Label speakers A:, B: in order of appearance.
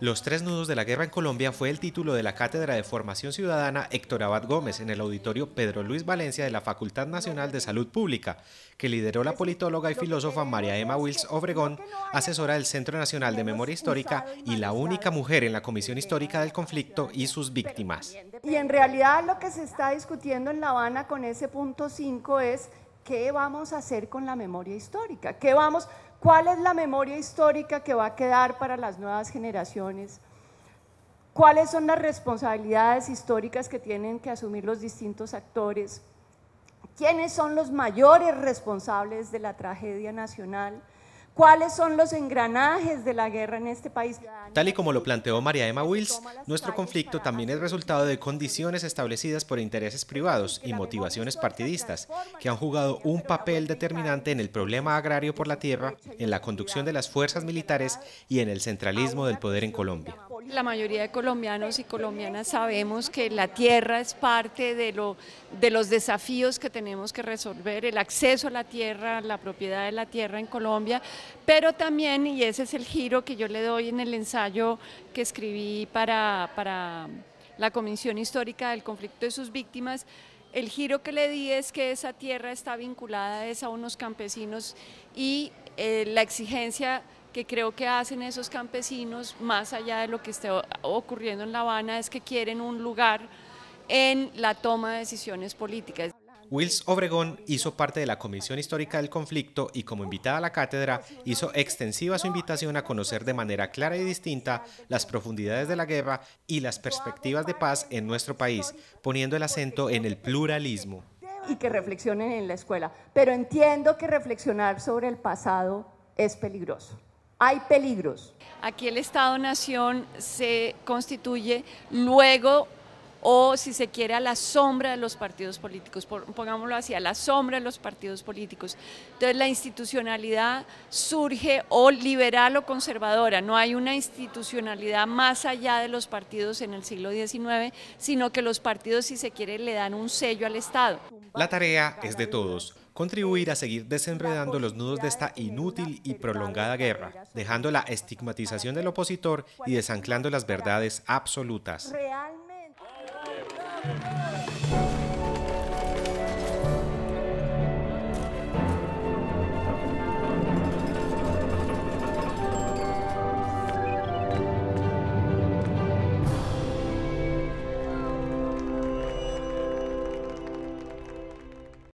A: Los tres nudos de la guerra en Colombia fue el título de la Cátedra de Formación Ciudadana Héctor Abad Gómez en el auditorio Pedro Luis Valencia de la Facultad Nacional de Salud Pública, que lideró la politóloga y filósofa María Emma Wills Obregón, asesora del Centro Nacional de Memoria Histórica y la única mujer en la Comisión Histórica del Conflicto y sus víctimas.
B: Y en realidad lo que se está discutiendo en La Habana con ese punto 5 es qué vamos a hacer con la memoria histórica, qué vamos, ¿Cuál es la memoria histórica que va a quedar para las nuevas generaciones? ¿Cuáles son las responsabilidades históricas que tienen que asumir los distintos actores? ¿Quiénes son los mayores responsables de la tragedia nacional? cuáles son los engranajes de la guerra en este país.
A: Tal y como lo planteó María Emma Wills, nuestro conflicto también es resultado de condiciones establecidas por intereses privados y motivaciones partidistas, que han jugado un papel determinante en el problema agrario por la tierra, en la conducción de las fuerzas militares y en el centralismo del poder en Colombia.
B: La mayoría de colombianos y colombianas sabemos que la tierra es parte de, lo, de los desafíos que tenemos que resolver, el acceso a la tierra, la propiedad de la tierra en Colombia, pero también, y ese es el giro que yo le doy en el ensayo que escribí para, para la Comisión Histórica del Conflicto de sus Víctimas, el giro que le di es que esa tierra está vinculada es a unos campesinos y eh, la exigencia que creo que hacen esos campesinos, más allá de lo que esté ocurriendo en La Habana, es que quieren un lugar en la toma de decisiones políticas.
A: Wills Obregón hizo parte de la Comisión Histórica del Conflicto y como invitada a la cátedra hizo extensiva su invitación a conocer de manera clara y distinta las profundidades de la guerra y las perspectivas de paz en nuestro país, poniendo el acento en el pluralismo.
B: Y que reflexionen en la escuela, pero entiendo que reflexionar sobre el pasado es peligroso hay peligros. Aquí el Estado-Nación se constituye luego o si se quiere a la sombra de los partidos políticos, pongámoslo así, a la sombra de los partidos políticos. Entonces la institucionalidad surge o liberal o conservadora, no hay una institucionalidad más allá de los partidos en el siglo XIX, sino que los partidos si se quiere le dan un sello al Estado.
A: La tarea es de todos contribuir a seguir desenredando los nudos de esta inútil y prolongada guerra, dejando la estigmatización del opositor y desanclando las verdades absolutas.